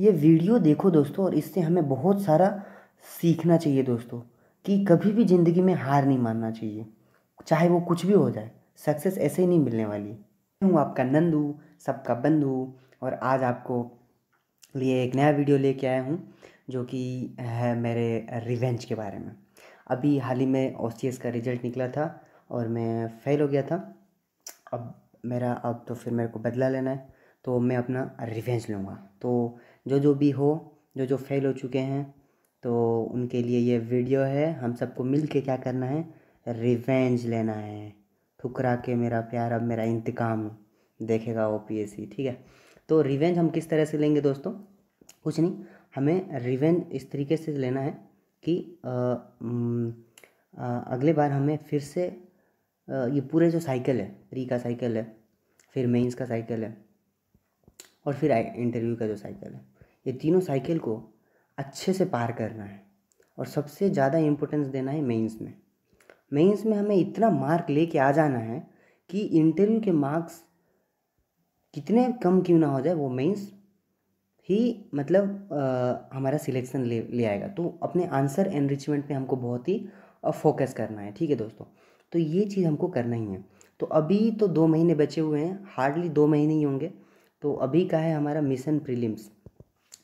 ये वीडियो देखो दोस्तों और इससे हमें बहुत सारा सीखना चाहिए दोस्तों कि कभी भी ज़िंदगी में हार नहीं मानना चाहिए चाहे वो कुछ भी हो जाए सक्सेस ऐसे ही नहीं मिलने वाली हूँ आपका नंदू सबका बंधु और आज आपको लिए एक नया वीडियो लेके आया हूँ जो कि है मेरे रिवेंज के बारे में अभी हाल ही में ओ का रिजल्ट निकला था और मैं फेल हो गया था अब मेरा अब तो फिर मेरे को बदला लेना है तो मैं अपना रिवेंज लूँगा तो जो जो भी हो जो जो फेल हो चुके हैं तो उनके लिए ये वीडियो है हम सबको मिल के क्या करना है रिवेंज लेना है ठुकरा के मेरा प्यार अब मेरा इंतकाम देखेगा ओ पी ठीक है तो रिवेंज हम किस तरह से लेंगे दोस्तों कुछ नहीं हमें रिवेंज इस तरीके से लेना है कि आ, आ, अगले बार हमें फिर से आ, ये पूरे जो साइकिल है प्री का साइकिल है फिर मेंस का साइकिल है और फिर इंटरव्यू का जो साइकिल है ये तीनों साइकिल को अच्छे से पार करना है और सबसे ज़्यादा इम्पोर्टेंस देना है मेंस में मेंस में हमें इतना मार्क लेके आ जाना है कि इंटरव्यू के मार्क्स कितने कम क्यों ना हो जाए वो मेंस ही मतलब आ, हमारा सिलेक्शन ले ले आएगा तो अपने आंसर एनरिचमेंट पे हमको बहुत ही फोकस करना है ठीक है दोस्तों तो ये चीज़ हमको करना ही है तो अभी तो दो महीने बचे हुए हैं हार्डली दो महीने ही होंगे तो अभी का है हमारा मिशन प्रीलिम्स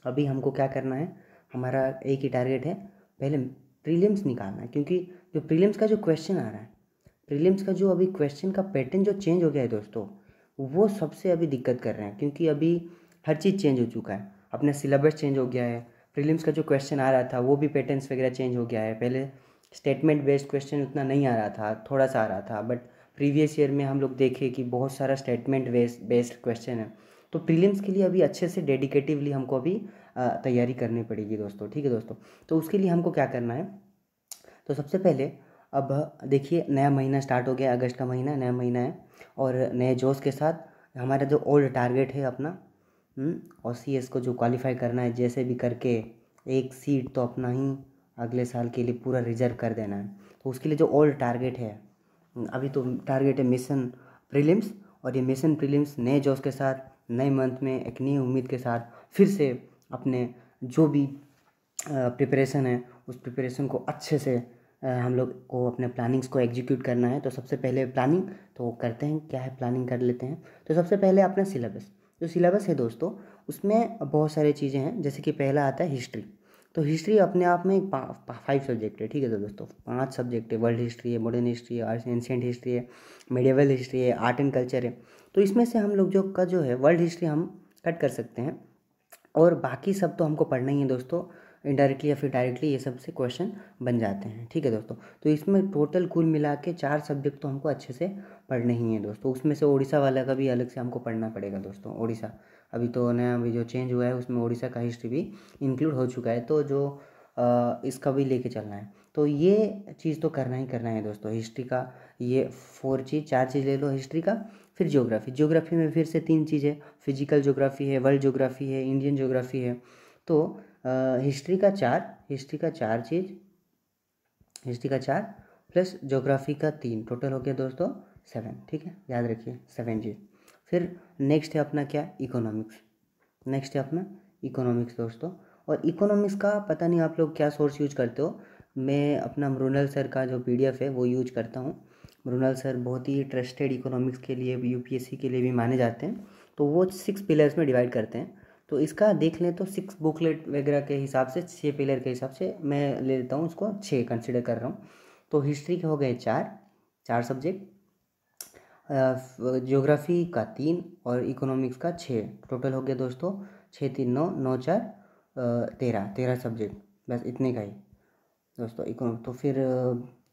अभी हमको क्या करना है हमारा एक ही टारगेट है पहले प्रीलिम्स निकालना है क्योंकि जो प्रीलिम्स का जो क्वेश्चन आ रहा है प्रीलिम्स का जो अभी क्वेश्चन का पैटर्न जो चेंज हो गया है दोस्तों वो सबसे अभी दिक्कत कर रहे हैं क्योंकि अभी हर चीज़ चेंज हो चुका है अपना सिलेबस चेंज हो गया है प्रीलिम्स का जो क्वेश्चन आ रहा था वो भी पैटर्न्स वगैरह चेंज हो गया है पहले स्टेटमेंट बेस्ड क्वेश्चन उतना नहीं आ रहा था थोड़ा सा आ रहा था बट प्रीवियस ईयर में हम लोग देखे कि बहुत सारा स्टेटमेंट बेस्ड बेस्ड क्वेश्चन है तो प्रीलिम्स के लिए अभी अच्छे से डेडिकेटिवली हमको अभी तैयारी करनी पड़ेगी दोस्तों ठीक है दोस्तों तो उसके लिए हमको क्या करना है तो सबसे पहले अब देखिए नया महीना स्टार्ट हो गया अगस्त का महीना नया महीना है और नए जोश के साथ हमारा जो ओल्ड टारगेट है अपना हम्म, और सी को जो क्वालिफाई करना है जैसे भी करके एक सीट तो अपना ही अगले साल के लिए पूरा रिजर्व कर देना है तो उसके लिए जो ओल्ड टारगेट है अभी तो टारगेट है मिशन प्रीलिम्स और ये मिशन प्रीलिम्स नए जोश के साथ नए मंथ में एक नई उम्मीद के साथ फिर से अपने जो भी प्रिपरेशन है उस प्रिपरेशन को अच्छे से हम लोग को अपने प्लानिंग्स को एग्जीक्यूट करना है तो सबसे पहले प्लानिंग तो करते हैं क्या है प्लानिंग कर लेते हैं तो सबसे पहले अपना सिलेबस जो सिलेबस है दोस्तों उसमें बहुत सारी चीज़ें हैं जैसे कि पहला आता है हिस्ट्री तो हिस्ट्री अपने आप में एक फाइव सब्जेक्ट है ठीक है तो दोस्तों पांच सब्जेक्ट है वर्ल्ड हिस्ट्री है मॉडर्न हिस्ट्री है एंशियट हिस्ट्री है मेडिवल हिस्ट्री है आर्ट एंड कल्चर है तो इसमें से हम लोग जो का जो है वर्ल्ड हिस्ट्री हम कट कर सकते हैं और बाकी सब तो हमको पढ़ना ही है दोस्तों इनडायरेक्टली या फिर डायरेक्टली ये सब से क्वेश्चन बन जाते हैं ठीक है दोस्तों तो इसमें टोटल कुल मिला के चार सब्जेक्ट तो हमको अच्छे से पढ़ने ही हैं दोस्तों उसमें से ओडिशा वाला का भी अलग से हमको पढ़ना पड़ेगा दोस्तों ओडिशा अभी तो नया अभी जो चेंज हुआ है उसमें ओडिशा का हिस्ट्री भी इंक्लूड हो चुका है तो जो इसका भी लेके चलना है तो ये चीज़ तो करना ही करना है दोस्तों हिस्ट्री का ये फोर चीज़ चार चीज़ ले लो हिस्ट्री का फिर ज्योग्राफी ज्योग्राफी में फिर से तीन चीज़ है फिजिकल ज्योग्राफी है वर्ल्ड ज्योग्राफी है इंडियन ज्योग्राफी है तो हिस्ट्री का चार हिस्ट्री का चार चीज़ हिस्ट्री का चार प्लस ज्योग्राफी का तीन टोटल हो गया दोस्तों सेवन ठीक है याद रखिए सेवन चीज़ फिर नेक्स्ट है अपना क्या इकोनॉमिक्स नेक्स्ट है अपना इकोनॉमिक्स दोस्तों और इकोनॉमिक्स का पता नहीं आप लोग क्या सोर्स यूज करते हो मैं अपना मृणाल सर का जो पी है वो यूज करता हूँ मृणाल सर बहुत ही ट्रस्टेड इकोनॉमिक्स के लिए यू के लिए भी माने जाते हैं तो वो सिक्स पिलर्स में डिवाइड करते हैं तो इसका देख लें तो सिक्स बुकलेट वगैरह के हिसाब से छः पिलर के हिसाब से मैं ले लेता हूँ उसको छः कंसिडर कर रहा हूँ तो हिस्ट्री के हो गए चार चार सब्जेक्ट ज्योग्राफी का तीन और इकोनॉमिक्स का छः टोटल हो गया दोस्तों छः तीन नौ नौ चार तेरह तेरह सब्जेक्ट बस इतने का ही दोस्तों इकोनॉम तो फिर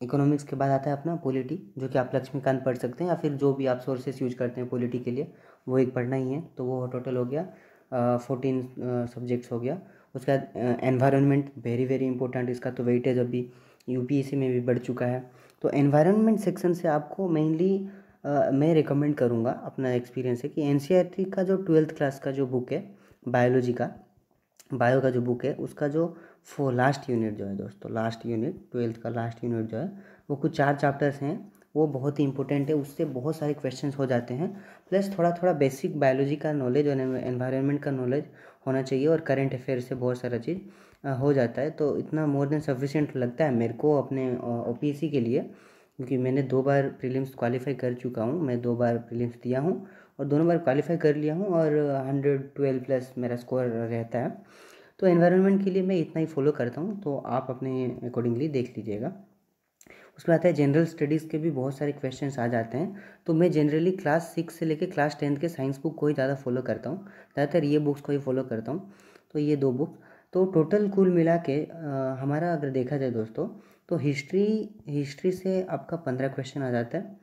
इकोनॉमिक्स के बाद आता है अपना पॉलिटी जो कि आप लक्ष्मीकांत पढ़ सकते हैं या फिर जो भी आप सोर्सेस यूज करते हैं पॉलिटी के लिए वो एक पढ़ना ही है तो वो टोटल हो गया फोर्टीन सब्जेक्ट्स हो गया उसके बाद एनवायरनमेंट वेरी वेरी इंपॉर्टेंट इसका तो वेटेज अभी यू में भी बढ़ चुका है तो एनवायरनमेंट सेक्शन से आपको मेनली मैं रिकमेंड करूँगा अपना एक्सपीरियंस है कि एन e का जो ट्वेल्थ क्लास का जो बुक है बायोलॉजी का बायो का जो बुक है उसका जो फो लास्ट यूनिट जो है दोस्तों लास्ट यूनिट ट्वेल्थ का लास्ट यूनिट जो है वो कुछ चार चैप्टर्स हैं वो बहुत ही इंपॉर्टेंट है उससे बहुत सारे क्वेश्चन हो जाते हैं प्लस थोड़ा थोड़ा बेसिक बायोलॉजी का नॉलेज और एनवायरनमेंट का नॉलेज होना चाहिए और करंट अफेयर से बहुत सारा चीज़ हो जाता है तो इतना मोर देन सफिशेंट लगता है मेरे को अपने ओ के लिए क्योंकि मैंने दो बार प्रीलिम्स क्वालिफाई कर चुका हूँ मैं दो बार प्रीलिम्स दिया हूँ और दोनों बार क्वालिफाई कर लिया हूँ और हंड्रेड ट्वेल्व प्लस मेरा स्कोर रहता है तो एनवायरनमेंट के लिए मैं इतना ही फॉलो करता हूँ तो आप अपने अकॉर्डिंगली देख लीजिएगा उसमें आता है जनरल स्टडीज़ के भी बहुत सारे क्वेश्चन आ जाते हैं तो मैं जनरली क्लास सिक्स से लेकर क्लास टेंथ के साइंस बुक को ही ज़्यादा फॉलो करता हूँ ज़्यादातर ये बुक्स को ही फॉलो करता हूँ तो ये दो बुक तो टोटल कुल मिला के आ, हमारा अगर देखा जाए दोस्तों तो हिस्ट्री हिस्ट्री से आपका पंद्रह क्वेश्चन आ जाता है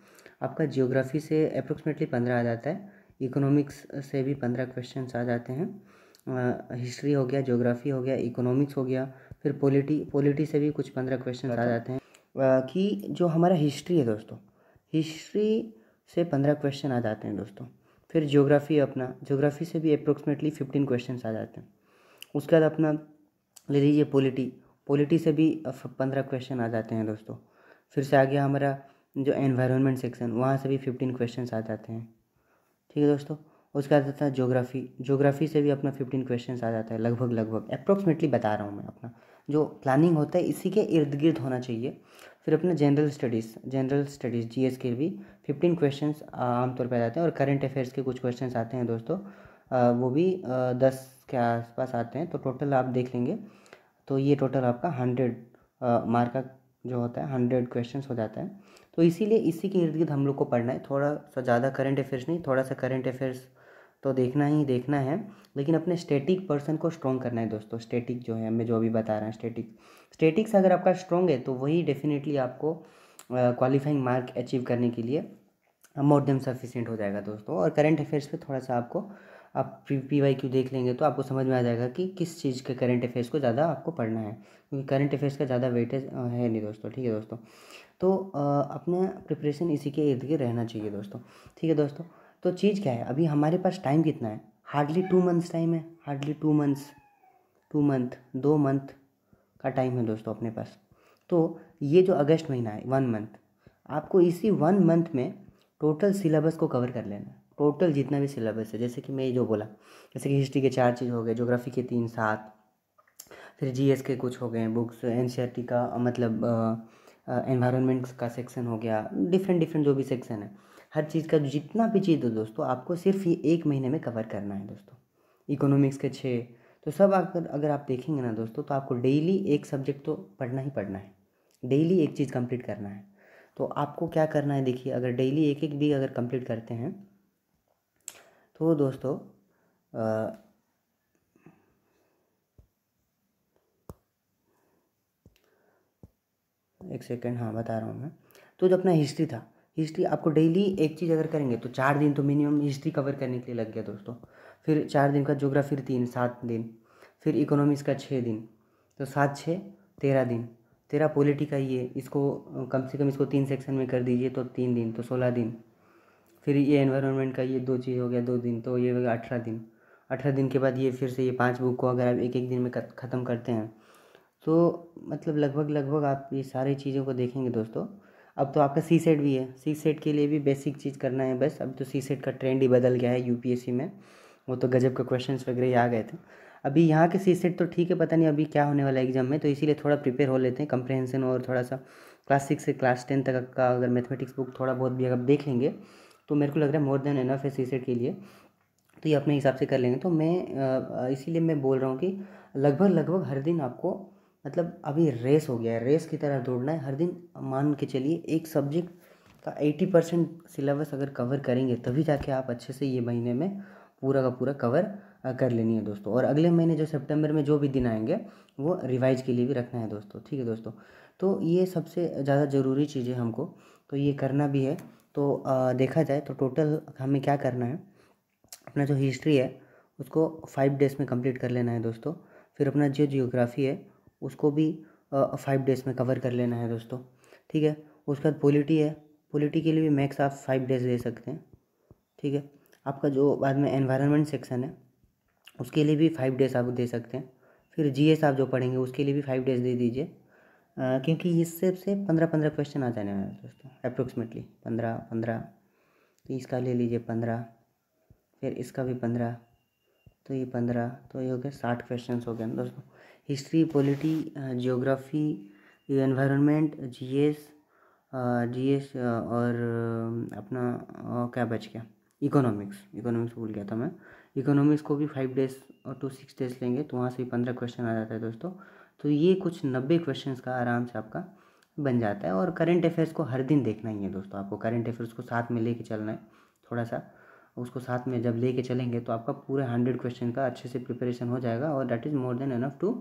आपका जियोग्राफी से अप्रोक्सीमेटली पंद्रह आ जाता है इकोनॉमिक्स से भी पंद्रह क्वेश्चन आ जाते हैं हिस्ट्री हो गया जोग्राफ़ी हो गया इकोनॉमिक्स हो गया फिर पॉलिटी पॉलिटी से भी कुछ पंद्रह क्वेश्चन आ अच्छा। जाते हैं कि जो हमारा हिस्ट्री है दोस्तों हिस्ट्री से पंद्रह क्वेश्चन आ जाते हैं दोस्तों फिर जियोग्राफी अपना जियोग्राफी से भी अप्रोक्सीमेटली फिफ्टीन क्वेश्चन आ जाते हैं उसके बाद अपना ले लीजिए पॉलिटी पॉलिटी से भी पंद्रह क्वेश्चन आ जाते हैं दोस्तों फिर से आ गया हमारा जो एनवायरनमेंट सेक्शन वहाँ से भी फिफ्टीन क्वेश्चन आ जाते हैं ठीक है दोस्तों उसके बाद आता है जोग्राफ़ी जोग्राफ़ी से भी अपना फिफ्टीन क्वेश्चन आ जाता है लगभग लगभग अप्रोक्सीमेटली बता रहा हूँ मैं अपना जो प्लानिंग होता है इसी के इर्द गिर्द होना चाहिए फिर अपना general studies general studies G K भी फिफ्टीन क्वेश्चन आमतौर पर आ जाते हैं और करंट अफेयर्स के कुछ क्वेश्चन आते हैं दोस्तों आ, वो भी आ, दस के आसपास आते हैं तो टोटल आप देख लेंगे तो ये टोटल आपका हंड्रेड मार्क का जो होता है हंड्रेड क्वेश्चन हो जाता है तो इसीलिए इसी के इर्द गिर्द हम लोग को पढ़ना है थोड़ा सा ज़्यादा करंट अफेयर्स नहीं थोड़ा सा करंट अफेयर्स तो देखना ही देखना है लेकिन अपने स्टेटिक पर्सन को स्ट्रॉन्ग करना है दोस्तों स्टेटिक जो है मैं जो अभी बता रहा हूँ स्टेटिक स्टेटिक्स अगर आपका स्ट्रॉन्ग है तो वही डेफिनेटली आपको क्वालिफाइंग मार्क अचीव करने के लिए मोर देन सफिशेंट हो जाएगा दोस्तों और करंट अफेयर्स पर थोड़ा सा आपको आप पी पी वाई क्यू देख लेंगे तो आपको समझ में आ जाएगा कि किस चीज़ के करंट अफेयर्स को ज़्यादा आपको पढ़ना है क्योंकि करंट अफेयर्स का ज़्यादा वेटेज है नहीं दोस्तों ठीक है दोस्तों तो अपना प्रिपरेशन इसी के इर्द गिर्द रहना चाहिए दोस्तों ठीक है दोस्तों तो चीज़ क्या है अभी हमारे पास टाइम कितना है हार्डली टू मंथ्स टाइम है hardly two months two month दो मंथ का टाइम है दोस्तों अपने पास तो ये जो अगस्त महीना है वन मंथ आपको इसी वन मंथ में टोटल सिलेबस को कवर कर लेना टोटल जितना भी सिलेबस है जैसे कि मैं ये जो बोला जैसे कि हिस्ट्री के चार चीज़ हो गए जोग्राफी के तीन सात फिर जी के कुछ हो गए बुक्स एन का मतलब एनवायरनमेंट का सेक्शन हो गया डिफरेंट डिफरेंट जो भी सेक्शन है हर चीज़ का जितना भी चीज़ हो दोस्तों आपको सिर्फ ये एक महीने में कवर करना है दोस्तों इकोनॉमिक्स के छः तो सब अगर अगर आप देखेंगे ना दोस्तों तो आपको डेली एक सब्जेक्ट तो पढ़ना ही पढ़ना है डेली एक चीज़ कंप्लीट करना है तो आपको क्या करना है देखिए अगर डेली एक एक भी अगर कंप्लीट करते हैं तो दोस्तों एक सेकेंड हाँ बता रहा हूँ मैं तो जो अपना हिस्ट्री था हिस्ट्री आपको डेली एक चीज़ अगर करेंगे तो चार दिन तो मिनिमम हिस्ट्री कवर करने के लिए लग गया दोस्तों फिर चार दिन का जोग्राफी तीन सात दिन फिर इकोनॉमिक्स का छः दिन तो सात छः तेरह दिन तेरह पॉलिटी का ये इसको कम से कम इसको तीन सेक्शन में कर दीजिए तो तीन दिन तो सोलह दिन फिर ये एनवायरनमेंट का ये दो चीज़ हो गया दो दिन तो ये हो गया अठारह दिन अठारह दिन के बाद ये फिर से ये पाँच बुक को अगर आप एक एक दिन में ख़त्म करते हैं तो मतलब लगभग लगभग आप ये सारी चीज़ों को देखेंगे दोस्तों अब तो आपका सी सेट भी है सी सेट के लिए भी बेसिक चीज़ करना है बस अब तो सी सेट का ट्रेंड ही बदल गया है यू में वो तो गजब के क्वेश्चन वगैरह ही आ गए थे अभी यहाँ के सी सेट तो ठीक है पता नहीं अभी क्या होने वाला है एग्जाम में तो इसीलिए थोड़ा प्रिपेयर हो लेते हैं कंप्रहेंसन और थोड़ा सा क्लास सिक्स से क्लास टेन तक का अगर मैथमेटिक्स बुक थोड़ा बहुत भी अगर देख लेंगे तो मेरे को लग रहा है मोर देन एनफ है सी सेट के लिए तो ये अपने हिसाब से कर लेंगे तो मैं इसीलिए मैं बोल रहा हूँ कि लगभग लगभग हर दिन आपको मतलब अभी रेस हो गया है रेस की तरह दौड़ना है हर दिन मान के चलिए एक सब्जेक्ट का एटी परसेंट सिलेबस अगर कवर करेंगे तभी जाके आप अच्छे से ये महीने में पूरा का पूरा कवर कर लेनी है दोस्तों और अगले महीने जो सितंबर में जो भी दिन आएंगे वो रिवाइज के लिए भी रखना है दोस्तों ठीक है दोस्तों तो ये सबसे ज़्यादा ज़रूरी चीज़ है हमको तो ये करना भी है तो आ, देखा जाए तो टोटल हमें क्या करना है अपना जो हिस्ट्री है उसको फाइव डेज़ में कंप्लीट कर लेना है दोस्तों फिर अपना जो जियोग्राफी है उसको भी फाइव डेज़ में कवर कर लेना है दोस्तों ठीक है उसके बाद पोलिटी है पोलिटी के लिए भी मैक्स आप फाइव डेज दे सकते हैं ठीक है आपका जो बाद में एनवायरनमेंट सेक्शन है उसके लिए भी फाइव डेज आप दे सकते हैं फिर जी आप जो पढ़ेंगे उसके लिए भी फाइव डेज दे दीजिए क्योंकि इससे से पंद्रह पंद्रह क्वेश्चन आ जाने वाले दोस्तों अप्रोक्सीमेटली पंद्रह पंद्रह तो इसका ले लीजिए पंद्रह फिर इसका भी पंद्रह तो ये पंद्रह तो ये हो गया साठ क्वेश्चन हो गए दोस्तों history polity geography environment GS GS और अपना क्या बच गया इकोनॉमिक्स इकोनॉमिक्स भूल गया था मैं इकोनॉमिक्स को भी फाइव डेज और टू सिक्स डेज लेंगे तो वहाँ से भी पंद्रह क्वेश्चन आ जाता है दोस्तों तो ये कुछ नब्बे क्वेश्चंस का आराम से आपका बन जाता है और करंट अफेयर्स को हर दिन देखना ही है दोस्तों आपको करंट अफेयर्स को साथ में लेके चलना है थोड़ा सा उसको साथ में जब लेके चलेंगे तो आपका पूरा हंड्रेड क्वेश्चन का अच्छे से प्रिपरेशन हो जाएगा और that is more than enough to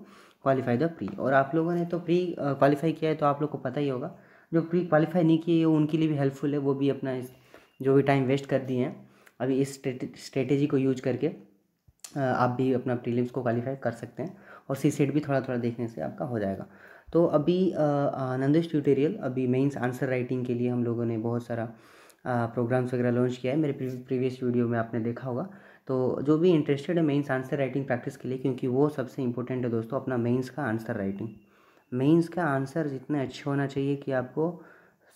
qualify the pre और आप लोगों ने तो प्री क्वालिफाई किया है तो आप लोग को पता ही होगा जो प्री क्वालिफाई नहीं किए उनके लिए भी हेल्पफुल है वो भी अपना जो भी टाइम वेस्ट कर दिए हैं अभी इस स्ट्रेटेजी को यूज करके आप भी अपना प्रीलिम्स को क्वालिफाई कर सकते हैं और सी सेट भी थोड़ा थोड़ा देखने से आपका हो जाएगा तो अभी नंदेश ट्यूटोरियल अभी मेंस आंसर राइटिंग के लिए हम लोगों ने बहुत सारा प्रोग्राम्स वगैरह लॉन्च किया है मेरे प्रीवियस वीडियो में आपने देखा होगा तो जो भी इंटरेस्टेड है मेंस आंसर राइटिंग प्रैक्टिस के लिए क्योंकि वो सबसे इंपॉर्टेंट है दोस्तों अपना मेंस का आंसर राइटिंग मेंस का आंसर जितने अच्छे होना चाहिए कि आपको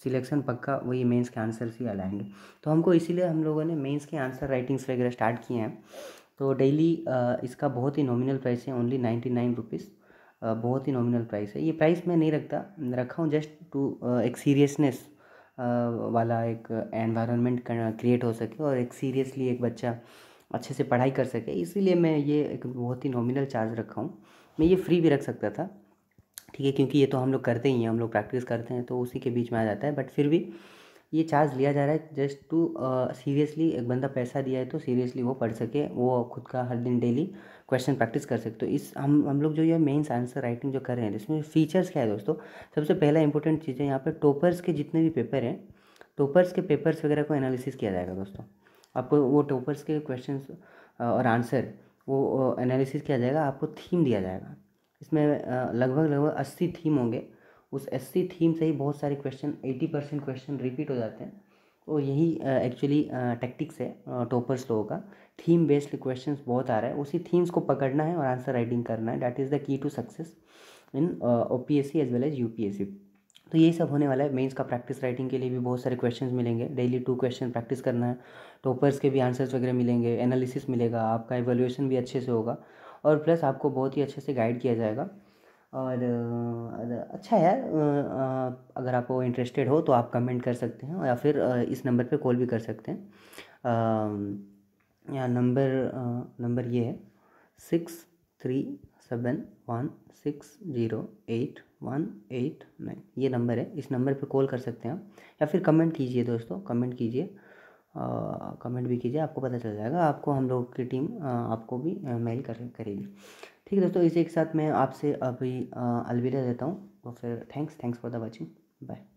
सिलेक्शन पक्का वही मेंस के आंसर से अलाएंगे तो हमको इसीलिए हम लोगों ने मेंस के आंसर राइटिंग्स वगैरह स्टार्ट किए हैं तो डेली इसका बहुत ही नॉमिनल प्राइस है ओनली नाइन्टी नाइन रुपीज़ बहुत ही नॉमिनल प्राइस है ये प्राइस मैं नहीं रखता रखा हूँ जस्ट टू एक सीरियसनेस वाला एक एनवायरनमेंट क्रिएट हो सके और एक सीरियसली एक बच्चा अच्छे से पढ़ाई कर सके इसीलिए मैं ये एक बहुत ही नॉमिनल चार्ज रखा हूँ मैं ये फ्री भी रख सकता था ठीक है क्योंकि ये तो हम लोग करते ही हैं हम लोग प्रैक्टिस करते हैं तो उसी के बीच में आ जाता है बट फिर भी ये चार्ज लिया जा रहा है जस्ट टू सीरियसली एक बंदा पैसा दिया है तो सीरियसली वो पढ़ सके वो खुद का हर दिन डेली क्वेश्चन प्रैक्टिस कर सकते हो तो इस हम हम लोग जो ये मेंस आंसर राइटिंग जो कर रहे हैं इसमें फीचर्स क्या है दोस्तों सबसे पहला इंपॉर्टेंट चीज़ है यहाँ पर टोपर्स के जितने भी पेपर हैं टोपर्स के पेपर्स वगैरह को एनालिसिस किया जाएगा दोस्तों आपको वो टोपर्स के क्वेश्चन और आंसर वो एनालिसिस किया जाएगा आपको थीम दिया जाएगा इसमें लगभग लगभग अस्सी थीम होंगे उस एससी थीम से ही बहुत सारे question eighty percent question repeat हो जाते हैं और यही एक्चुअली टैक्टिक्स है टॉपर्स लोगों का थीम बेस्ड क्वेश्चंस बहुत आ रहा है उसी थीम्स को पकड़ना है और आंसर राइटिंग करना है that is the key to success in O P S C as well as U P S C तो यही सब होने वाला है मेंस का प्रैक्टिस राइटिंग के लिए भी बहुत सारे क्वेश्चंस मिलेंगे डेली टू क्वेश्चन प्रैक्टिस करना है टॉपर्स के भी आंसर्स वगैरह मिलेंगे एनालिसिस मिलेगा आपका एवोल्यूशन भी अच्छे से होगा और प्लस आपको बहुत ही अच्छे से गाइड किया जाएगा और अच्छा है अगर आपको इंटरेस्टेड हो तो आप कमेंट कर सकते हैं या फिर इस नंबर पे कॉल भी कर सकते हैं या नंबर नंबर ये है six three seven one six zero eight one eight nine ये नंबर है इस नंबर पे कॉल कर सकते हैं आप या फिर कमेंट कीजिए दोस्तों कमेंट कीजिए कमेंट भी कीजिए आपको पता चल जाएगा आपको हम लोग की टीम आ, आपको भी मेल कर करेगी ठीक है दोस्तों इसी के साथ मैं आपसे अभी अलविदा देता हूँ तो फिर thanks thanks for the watching bye